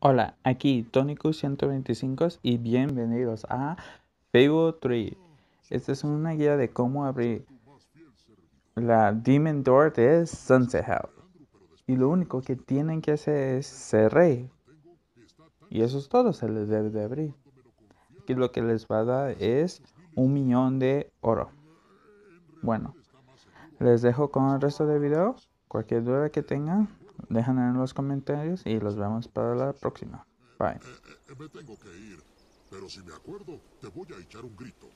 Hola, aquí Tónico125 y bienvenidos a Fable 3. Esta es una guía de cómo abrir la Demon Door de Sunset hell Y lo único que tienen que hacer es cerrar. Y eso es todo, se les debe de abrir. Aquí lo que les va a dar es un millón de oro. Bueno, les dejo con el resto del video. Cualquier duda que tengan, Dejan en los comentarios y los vemos para la próxima. Bye. Eh, eh, eh, me tengo que ir, pero si me acuerdo, te voy a echar un grito.